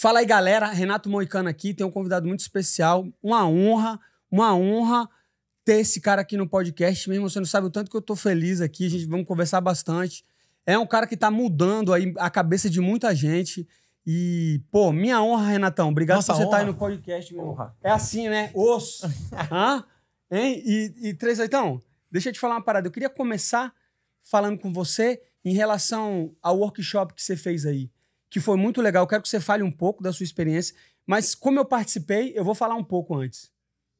Fala aí, galera. Renato Moicano aqui. Tem um convidado muito especial. Uma honra, uma honra ter esse cara aqui no podcast. Mesmo você não sabe o tanto que eu tô feliz aqui. A gente vamos conversar bastante. É um cara que tá mudando aí a cabeça de muita gente. E, pô, minha honra, Renatão. Obrigado Nossa, por você estar tá aí no podcast, meu. Honra. É assim, né? Osso. Hã? Hein? E, e três, então, deixa eu te falar uma parada. Eu queria começar falando com você em relação ao workshop que você fez aí que foi muito legal. Eu quero que você fale um pouco da sua experiência, mas como eu participei, eu vou falar um pouco antes.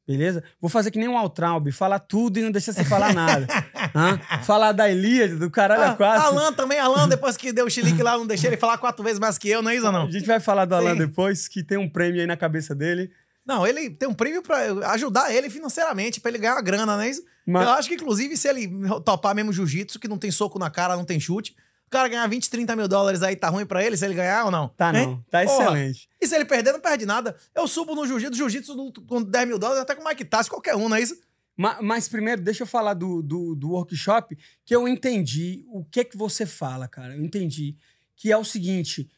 Beleza? Vou fazer que nem um Altraub, falar tudo e não deixar você falar nada. Hã? Falar da Elíade, do caralho ah, a Alan também, Alan, depois que deu o chilique lá, não deixei ele falar quatro vezes mais que eu, não é isso não? A gente vai falar do Alan Sim. depois, que tem um prêmio aí na cabeça dele. Não, ele tem um prêmio para ajudar ele financeiramente, para ele ganhar uma grana, não é isso? Mas... Eu acho que, inclusive, se ele topar mesmo jiu-jitsu, que não tem soco na cara, não tem chute, o cara ganhar 20, 30 mil dólares aí tá ruim pra ele se ele ganhar ou não? Tá hein? não. Tá Porra. excelente. E se ele perder, não perde nada. Eu subo no jiu-jitsu, jiu-jitsu com 10 mil dólares, até com o Mike Tassi, qualquer um, não é isso? Mas, mas primeiro, deixa eu falar do, do, do, workshop, que eu entendi o que que você fala, cara. Eu entendi. Que é o seguinte: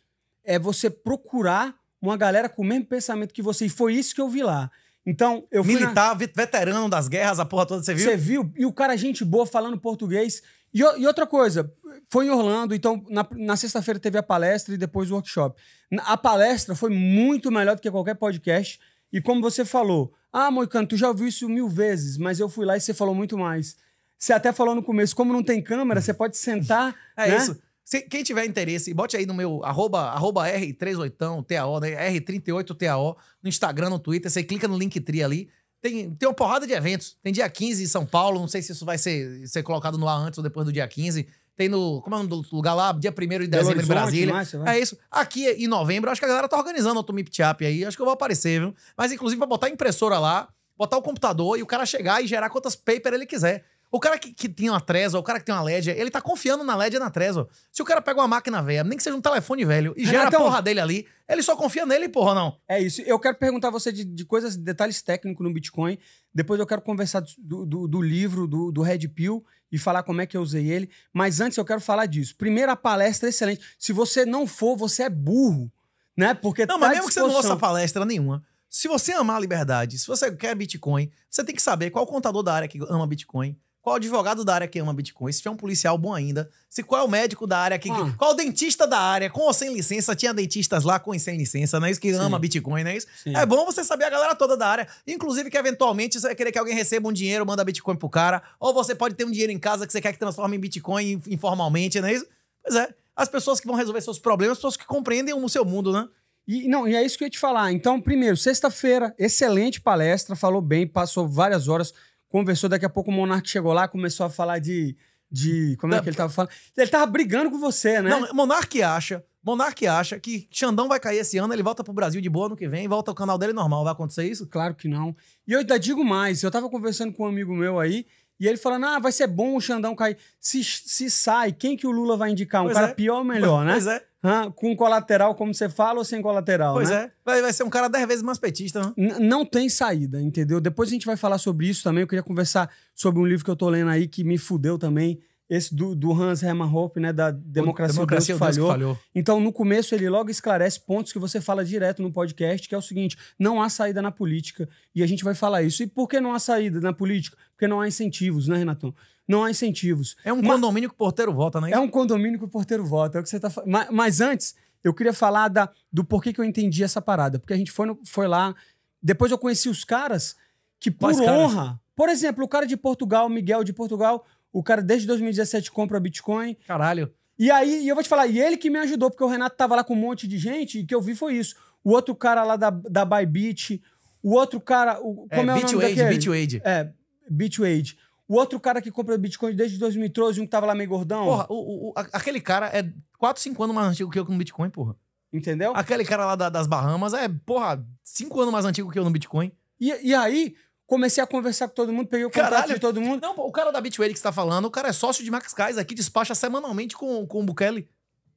é você procurar uma galera com o mesmo pensamento que você. E foi isso que eu vi lá. Então, eu fui. Militar, na... veterano das guerras, a porra toda, você viu? Você viu? E o cara, gente boa, falando português. E, e outra coisa, foi em Orlando, então na, na sexta-feira teve a palestra e depois o workshop. A palestra foi muito melhor do que qualquer podcast. E como você falou, ah, Moicano, tu já ouviu isso mil vezes, mas eu fui lá e você falou muito mais. Você até falou no começo, como não tem câmera, você pode sentar. É né? isso. Se, quem tiver interesse, bote aí no meu arroba, arroba R38 TAO, né? R38 TAO, no Instagram, no Twitter. Você clica no Linktree ali. Tem, tem uma porrada de eventos. Tem dia 15 em São Paulo. Não sei se isso vai ser, ser colocado no ar antes ou depois do dia 15. Tem no. Como é o nome do lugar lá? Dia 1 de dezembro em Brasília. Né? é isso. Aqui em novembro, acho que a galera tá organizando outro Mip aí. Acho que eu vou aparecer, viu? Mas inclusive pra botar a impressora lá, botar o computador e o cara chegar e gerar quantas paper ele quiser. O cara que, que tem uma Trezor, o cara que tem uma Ledger, ele tá confiando na Ledger e na Trezor. Se o cara pega uma máquina velha, nem que seja um telefone velho, e gera Renatão, a então- porra dele ali, ele só confia nele, porra, não. É isso. Eu quero perguntar a você de, de coisas, detalhes técnicos no Bitcoin. Depois eu quero conversar do, do, do livro, do, do Red Pill, e falar como é que eu usei ele. Mas antes eu quero falar disso. Primeira palestra excelente. Se você não for, você é burro. Né? Porque não, tá mas mesmo que você não ouça palestra nenhuma, se você amar a liberdade, se você quer Bitcoin, você tem que saber qual o contador da área que ama Bitcoin, qual advogado da área que ama Bitcoin? Se é um policial, bom ainda. Se qual é o médico da área que. Ah. Qual é o dentista da área, com ou sem licença? Tinha dentistas lá com e sem licença, não é isso que Sim. ama Bitcoin, não é isso? Sim. É bom você saber a galera toda da área. Inclusive que eventualmente você vai querer que alguém receba um dinheiro, manda Bitcoin pro cara. Ou você pode ter um dinheiro em casa que você quer que transforme em Bitcoin informalmente, não é isso? Pois é. As pessoas que vão resolver seus problemas, pessoas que compreendem o seu mundo, né? E, não, e é isso que eu ia te falar. Então, primeiro, sexta-feira, excelente palestra, falou bem, passou várias horas conversou, daqui a pouco o Monark chegou lá, começou a falar de. de como é que ele tava falando? Ele tava brigando com você, né? Não, Monark acha. Monark acha que Xandão vai cair esse ano, ele volta pro Brasil de boa no que vem, volta ao canal dele normal. Vai acontecer isso? Claro que não. E eu ainda digo mais: eu tava conversando com um amigo meu aí, e ele falando, ah, vai ser bom o Xandão cair. Se, se sai, quem que o Lula vai indicar? Um pois cara é. pior ou melhor, pois, né? Pois é. Hã? Com colateral, como você fala, ou sem colateral? Pois né? é. Vai, vai ser um cara dez vezes mais petista. Né? não tem saída, entendeu? Depois a gente vai falar sobre isso também. Eu queria conversar sobre um livro que eu tô lendo aí que me fudeu também esse do, do Hans Hermann Hoppe, né, da democracia, democracia Deus, Deus falhou. falhou. Então, no começo, ele logo esclarece pontos que você fala direto no podcast, que é o seguinte, não há saída na política, e a gente vai falar isso. E por que não há saída na política? Porque não há incentivos, né, Renatão? Não há incentivos. É um mas, condomínio que o porteiro vota, né? É, é um condomínio que o porteiro vota, é o que você tá mas, mas antes, eu queria falar da, do porquê que eu entendi essa parada. Porque a gente foi, no, foi lá, depois eu conheci os caras que, por Quais honra... Caras? Por exemplo, o cara de Portugal, Miguel de Portugal o cara desde 2017 compra Bitcoin. Caralho. E aí, e eu vou te falar, e ele que me ajudou, porque o Renato tava lá com um monte de gente e que eu vi foi isso. O outro cara lá da, da Bybit, o outro cara. O, é, como é, é o nome Wade, Bitwade. É, Bitwade. O outro cara que compra Bitcoin desde 2013, um que tava lá meio gordão. Porra, o, o, aquele cara é 4, 5 anos mais antigo que eu no Bitcoin, porra. Entendeu? Aquele cara lá da, das Bahamas é, porra, 5 anos mais antigo que eu no Bitcoin. E, e aí, Comecei a conversar com todo mundo, peguei o contato Caralho. de todo mundo. Não, o cara da Bitway que você tá falando, o cara é sócio de Max Kais aqui, despacha semanalmente com, com o Bukele.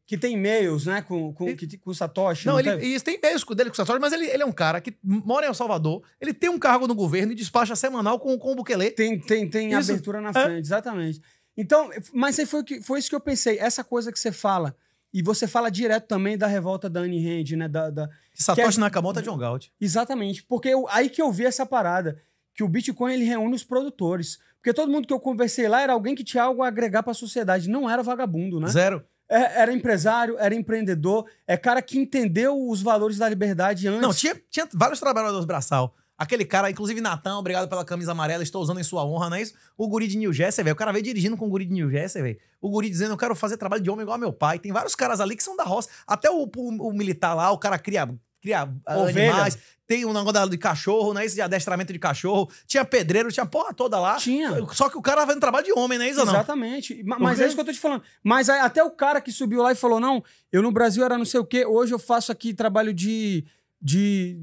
Que tem e-mails, né? Com, com, que, com o Satoshi. Não, não ele, tem e-mails dele com o Satoshi, mas ele, ele é um cara que mora em El Salvador, ele tem um cargo no governo e despacha semanal com, com o Bukele. Tem, tem, tem abertura na frente, é. exatamente. Então, mas foi, foi isso que eu pensei. Essa coisa que você fala. E você fala direto também da revolta da Annie Hand, né? Da, da... Satoshi é... Nakamoto é John Galt. Exatamente. Porque eu, aí que eu vi essa parada que o Bitcoin ele reúne os produtores. Porque todo mundo que eu conversei lá era alguém que tinha algo a agregar para a sociedade, não era vagabundo, né? Zero. É, era empresário, era empreendedor, é cara que entendeu os valores da liberdade antes. Não, tinha, tinha vários trabalhadores braçal. Aquele cara, inclusive Natão, obrigado pela camisa amarela, estou usando em sua honra, não é isso? O guri de New Jersey, velho. O cara veio dirigindo com o guri de New Jersey, velho. O guri dizendo, eu quero fazer trabalho de homem igual ao meu pai. Tem vários caras ali que são da roça. Até o, o, o militar lá, o cara cria cria Ovelha. animais, tem um negócio de cachorro, né? Isso de adestramento de cachorro. Tinha pedreiro, tinha porra toda lá. Tinha. Só que o cara fazendo trabalho de homem, né, Isa? Exatamente. Não? Mas é isso que eu tô te falando. Mas até o cara que subiu lá e falou: não, eu no Brasil era não sei o quê, hoje eu faço aqui trabalho de. de.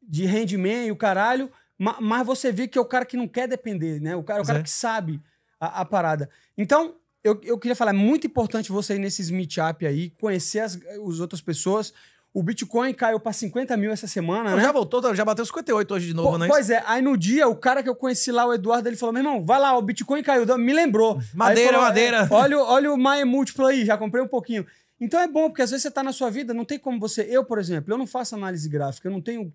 de rendimento e o caralho. Mas, você vê que é o cara que não quer depender, né? O cara, o cara é. que sabe a, a parada. Então, eu, eu, queria falar, é muito importante você ir nesses meetup aí, conhecer as, as outras pessoas. O Bitcoin caiu para 50 mil essa semana, né? Já voltou, tá, já bateu 58 hoje de novo, né? Pois é, aí no dia, o cara que eu conheci lá, o Eduardo, ele falou: meu irmão, vai lá, o Bitcoin caiu, me lembrou. Madeira, falou, é, madeira. olha, olha o Maia múltiplo aí, já comprei um pouquinho. Então é bom, porque às vezes você está na sua vida, não tem como você. Eu, por exemplo, eu não faço análise gráfica, eu não tenho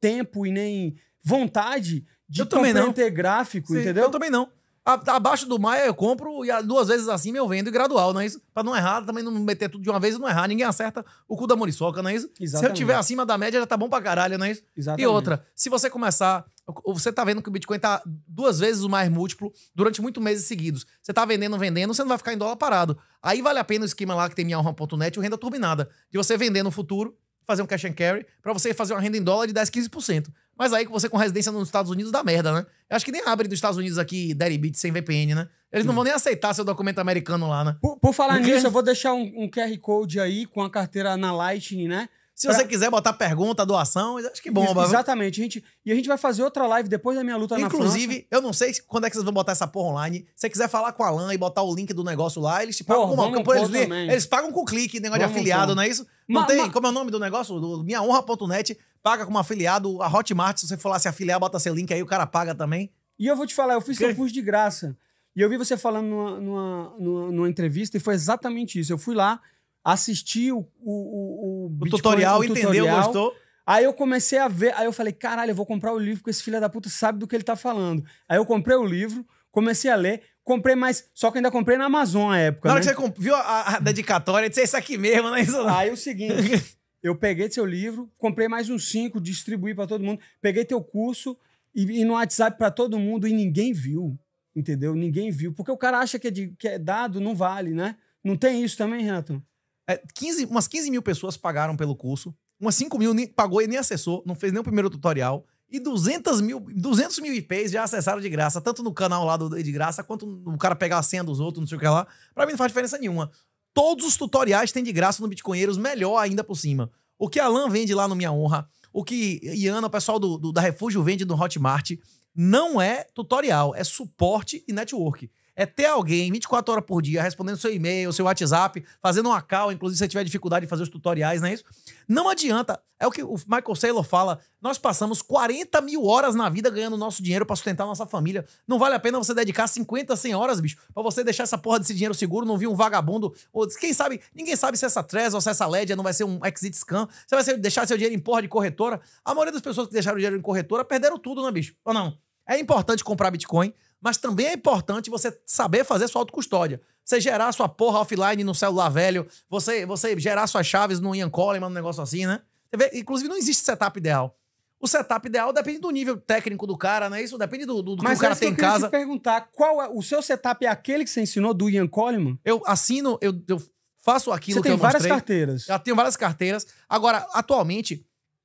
tempo e nem vontade de eu também não. gráfico, Sim, entendeu? Eu também não abaixo do Maia eu compro e duas vezes acima eu vendo e gradual, não é isso? Pra não errar, também não meter tudo de uma vez e não errar. Ninguém acerta o cu da moriçoca não é isso? Exatamente. Se eu tiver acima da média já tá bom pra caralho, não é isso? Exatamente. E outra, se você começar você tá vendo que o Bitcoin tá duas vezes o mais múltiplo durante muitos meses seguidos. Você tá vendendo, vendendo, você não vai ficar em dólar parado. Aí vale a pena o esquema lá que tem minhaorma.net, o renda turbinada, de você vender no futuro, fazer um cash and carry, para você fazer uma renda em dólar de 10, 15%. Mas aí que você com residência nos Estados Unidos dá merda, né? Eu acho que nem abre dos Estados Unidos aqui Daddy Beat sem VPN, né? Eles não hum. vão nem aceitar seu documento americano lá, né? Por, por falar Porque... nisso, eu vou deixar um, um, QR Code aí com a carteira na Lightning, né? Se pra... você quiser botar pergunta, doação, acho que bomba. Ex exatamente. Gente, e a gente vai fazer outra live depois da minha luta Inclusive, na Inclusive, eu não sei quando é que vocês vão botar essa porra online. Se você quiser falar com a Alan e botar o link do negócio lá, eles te pagam porra, com uma... eles, eles pagam com clique, negócio vamos, de afiliado, vamos. não é isso? Não ma, tem... Ma... Como é o nome do negócio? Do minhaonra.net paga como afiliado. A Hotmart, se você for lá se afiliar, bota seu link aí, o cara paga também. E eu vou te falar, eu fiz que... seu curso de graça. E eu vi você falando numa, numa, numa, numa, entrevista e foi exatamente isso. Eu fui lá, assisti o, o, o, o, Bitcoin, tutorial, o tutorial, entendeu, gostou. Aí eu comecei a ver, aí eu falei, caralho, eu vou comprar o livro, porque esse filho da puta sabe do que ele tá falando. Aí eu comprei o livro, comecei a ler, comprei mais, só que ainda comprei na Amazon à época. Na hora né? que você viu a, a dedicatória, eu é isso aqui mesmo, né? Aí é o seguinte, Eu peguei seu livro, comprei mais uns cinco, distribuí para todo mundo, peguei teu curso e, e no WhatsApp para todo mundo e ninguém viu, entendeu? Ninguém viu. Porque o cara acha que é, de, que é dado, não vale, né? Não tem isso também, Renato? É, 15, umas 15 mil pessoas pagaram pelo curso, umas 5 mil nem, pagou e nem acessou, não fez nem o primeiro tutorial. E 200 mil, 200 mil IPs já acessaram de graça, tanto no canal lá do, de graça, quanto o cara pegar a senha dos outros, não sei o que lá. Para mim não faz diferença nenhuma. Todos os tutoriais têm de graça no Bitcoinheiros, melhor ainda por cima. O que Alan vende lá no Minha Honra, o que Iana, o pessoal do, do da Refúgio vende no Hotmart, não é tutorial, é suporte e network é ter alguém 24 horas por dia respondendo seu e-mail, seu WhatsApp, fazendo uma call, inclusive se você tiver dificuldade de fazer os tutoriais, não é isso? Não adianta. É o que o Michael Saylor fala. Nós passamos 40 mil horas na vida ganhando nosso dinheiro para sustentar nossa família. Não vale a pena você dedicar 50, 100 horas, bicho, para você deixar essa porra desse dinheiro seguro, não vir um vagabundo. Ou, quem sabe, ninguém sabe se essa Trezor, se essa Ledger não vai ser um exit scam. Você vai deixar seu dinheiro em porra de corretora. A maioria das pessoas que deixaram o dinheiro em corretora perderam tudo, né, bicho? Ou não? É importante comprar Bitcoin, mas também é importante você saber fazer sua autocustódia. Você gerar sua porra offline no celular velho, você, você gerar suas chaves no Ian Coleman, um negócio assim, né? Vê, inclusive, não existe setup ideal. O setup ideal depende do nível técnico do cara, não é isso? Depende do, do, do que o cara é tem em casa. Mas eu te perguntar, qual é, o seu setup é aquele que você ensinou do Ian Coleman? Eu assino, eu, eu faço aquilo você que eu mostrei. Você tem várias carteiras. Eu tenho várias carteiras. Agora, atualmente,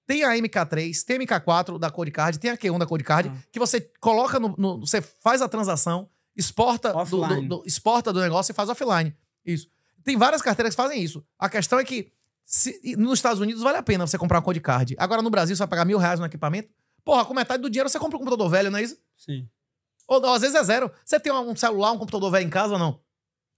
tem a MK3, tem a MK4 da Codecard, tem a Q1 da Codecard, ah. que você coloca no, no, Você faz a transação, exporta do, do, do, exporta do negócio e faz offline. Isso. Tem várias carteiras que fazem isso. A questão é que se, nos Estados Unidos vale a pena você comprar uma Codecard. Agora no Brasil você vai pagar mil reais no equipamento. Porra, com metade do dinheiro você compra um computador velho, não é isso? Sim. Ou, ou às vezes é zero. Você tem um celular, um computador velho em casa ou não?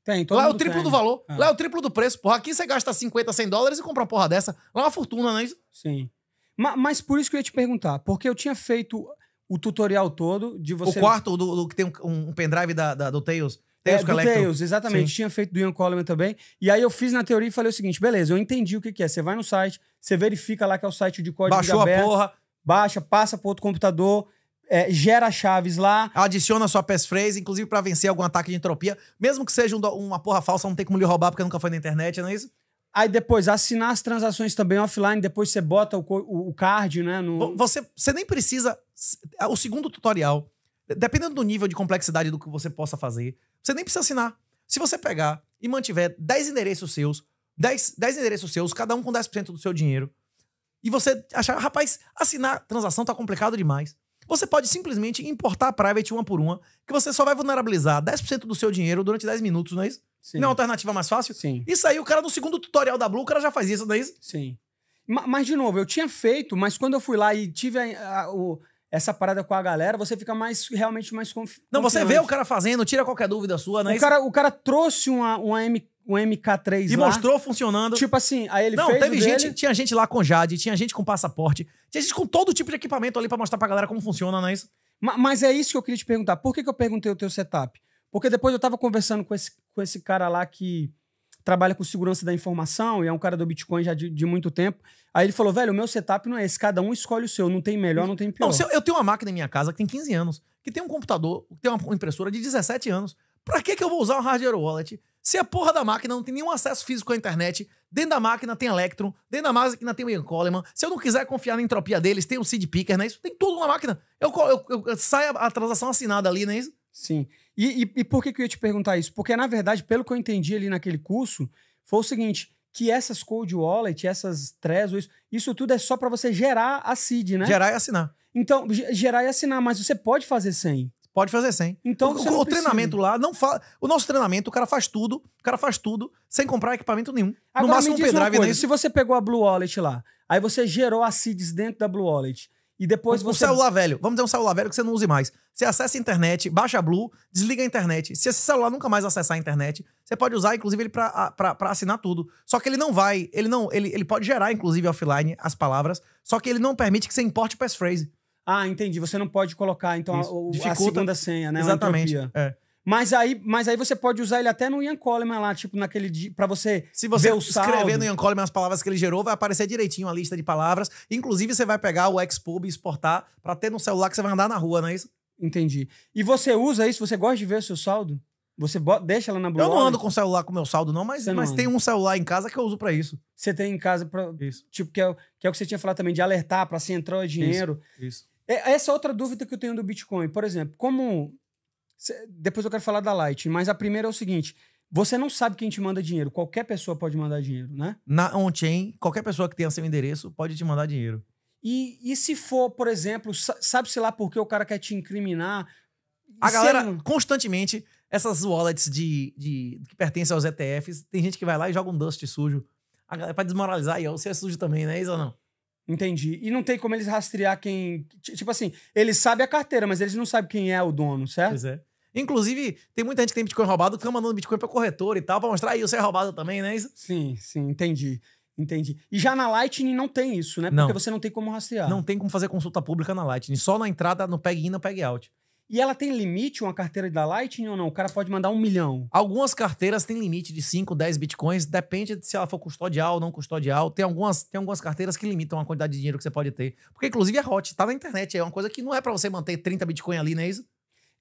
Tem, Lá é o triplo tem. do valor. Ah. Lá é o triplo do preço. Porra, aqui você gasta 50, 100 dólares e compra uma porra dessa. Lá é uma fortuna, não é isso? Sim. Ma mas por isso que eu ia te perguntar, porque eu tinha feito o tutorial todo de você. O quarto do, do que tem um, um pendrive da, da, do Tails. É, Tails é, do Tails, exatamente. Sim. Tinha feito do Ian Coleman também. E aí eu fiz na teoria e falei o seguinte: beleza, eu entendi o que, que é. Você vai no site, você verifica lá que é o site de código Baixou aberto, a porra. Baixa, passa para outro computador. É, gera chaves lá. Adiciona sua passphrase, inclusive para vencer algum ataque de entropia. Mesmo que seja um, uma porra falsa, não tem como lhe roubar porque nunca foi na internet, não é isso? Aí depois, assinar as transações também offline, depois você bota o, o, card, né? No... Você, você nem precisa. É, o segundo tutorial, dependendo do nível de complexidade do que você possa fazer, você nem precisa assinar. Se você pegar e mantiver 10 endereços seus, 10, 10 endereços seus, cada um com 10% do seu dinheiro, e você achar, rapaz, assinar transação tá complicado demais. Você pode simplesmente importar a private uma por uma, que você só vai vulnerabilizar 10% do seu dinheiro durante 10 minutos, não é isso? Sim. Não é uma alternativa mais fácil? Sim. Isso aí, o cara no segundo tutorial da Blue, o cara já fazia isso, não é isso? Sim. Mas, de novo, eu tinha feito, mas quando eu fui lá e tive a, a, o, essa parada com a galera, você fica mais realmente mais confi Não, confiante. você vê o cara fazendo, tira qualquer dúvida sua, não é O, cara, o cara trouxe uma, uma, M, o MK3 E lá. mostrou funcionando. Tipo assim, aí ele Não, fez teve gente, dele. tinha gente lá com Jade, tinha gente com passaporte, tinha gente com todo tipo de equipamento ali para mostrar pra galera como funciona, não é isso? mas é isso que eu queria te perguntar. Por que, que eu perguntei o teu setup? Porque depois eu tava conversando com esse, com esse cara lá que trabalha com segurança da informação e é um cara do Bitcoin já de, de, muito tempo. Aí ele falou, velho, o meu setup não é esse, cada um escolhe o seu, não tem melhor, não tem pior. Não, eu, eu tenho uma máquina em minha casa que tem 15 anos, que tem um computador, que tem uma impressora de 17 anos. Pra que, que eu vou usar um hardware wallet se a porra da máquina não tem nenhum acesso físico à internet, dentro da máquina tem Electron, dentro da máquina tem o Ian Coleman, se eu não quiser confiar na entropia deles, tem o Sid Picker, né? Isso tem tudo na máquina. Eu, eu, eu sai a, a, transação assinada ali, né? Isso? Sim. E, e, e por que, que eu ia te perguntar isso? Porque, na verdade, pelo que eu entendi ali naquele curso, foi o seguinte: que essas cold wallet, essas Trezor, isso, isso tudo é só para você gerar a seed, né? Gerar e assinar. Então, gerar e assinar, mas você pode fazer sem. Pode fazer sem. Então, o, o treinamento lá não fala. O nosso treinamento, o cara faz tudo, o cara faz tudo sem comprar equipamento nenhum. Agora, no máximo um pendrive coisa, Se você pegou a Blue Wallet lá, aí você gerou a CIDs dentro da Blue Wallet. E depois um, você. Um celular velho. Vamos dizer um celular velho que você não use mais. Você acessa a internet, baixa a Blue, desliga a internet. Se esse celular nunca mais acessar a internet, você pode usar, inclusive, ele para assinar tudo. Só que ele não vai. Ele não. Ele, ele pode gerar, inclusive, offline as palavras. Só que ele não permite que você importe passphrase. Ah, entendi. Você não pode colocar, então, a, a, segunda senha, né? Exatamente. É. Mas aí, mas aí você pode usar ele até no Ian Coleman lá, tipo, naquele dia, pra você Se você ver o saldo. escrever no Ian Coleman as palavras que ele gerou, vai aparecer direitinho a lista de palavras. Inclusive, você vai pegar o Xpub e exportar pra ter no celular que você vai andar na rua, não é isso? Entendi. E você usa isso? Você gosta de ver o seu saldo? Você bota, deixa ela na Blue Eu não ando com celular com meu saldo, não, mas, mas tem um celular em casa que eu uso para isso. Você tem em casa pra. Isso. Tipo, que é, que é o que você tinha falado também, de alertar para se entrar dinheiro. Isso. isso. É, essa é outra dúvida que eu tenho do Bitcoin. Por exemplo, como. Depois eu quero falar da Light, mas a primeira é o seguinte: você não sabe quem te manda dinheiro. Qualquer pessoa pode mandar dinheiro, né? Na on-chain, qualquer pessoa que tenha seu endereço pode te mandar dinheiro. E, e se for, por exemplo, sabe-se lá por que o cara quer te incriminar? A galera, constantemente, essas wallets de, de, que pertencem aos ETFs, tem gente que vai lá e joga um dust sujo. A galera, pra desmoralizar, e é, você é sujo também, né? Isso ou não? Entendi. E não tem como eles rastrear quem. Tipo assim, eles sabem a carteira, mas eles não sabem quem é o dono, certo? Pois é. Inclusive, tem muita gente que tem Bitcoin roubado que fica mandando Bitcoin pra corretora e tal, pra mostrar aí, você é roubado também, né? Isso? Sim, sim, entendi. Entendi. E já na Lightning não tem isso, né? Porque você não tem como rastrear. Não tem como fazer consulta pública na Lightning. Só na entrada, no peg-in no peg-out. E ela tem limite, uma carteira da Lightning ou não? O cara pode mandar um milhão. Algumas carteiras têm limite de 5, 10 bitcoins, depende de se ela for custodial ou não custodial. Tem algumas, tem algumas carteiras que limitam a quantidade de dinheiro que você pode ter. Porque, inclusive, é hot, tá na internet, é uma coisa que não é para você manter 30 bitcoins ali, não é isso?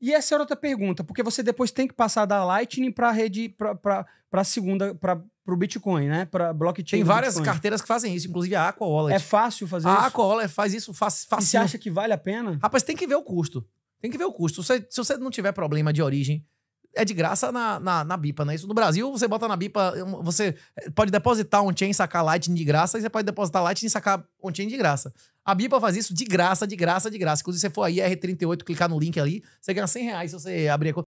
E essa era é outra pergunta, porque você depois tem que passar da Lightning para rede, para a segunda, para o Bitcoin, né? Para blockchain. Tem várias Bitcoin. carteiras que fazem isso, inclusive a Aqua Wallet. É fácil fazer a isso? A Aqua Wallet faz isso fácil. Fac, você acha que vale a pena? Rapaz, tem que ver o custo. Tem que ver o custo. Se, se você não tiver problema de origem, é de graça na, na, na BIPA, né? Isso no Brasil, você bota na BIPA, você eh, pode depositar on-chain, sacar Lightning de graça, e você pode depositar Lightning e sacar on-chain de graça. A BIPA faz isso de graça, de graça, de graça. Inclusive, se você for aí, R38, clicar no link ali, você ganha 100 reais se você abrir a conta.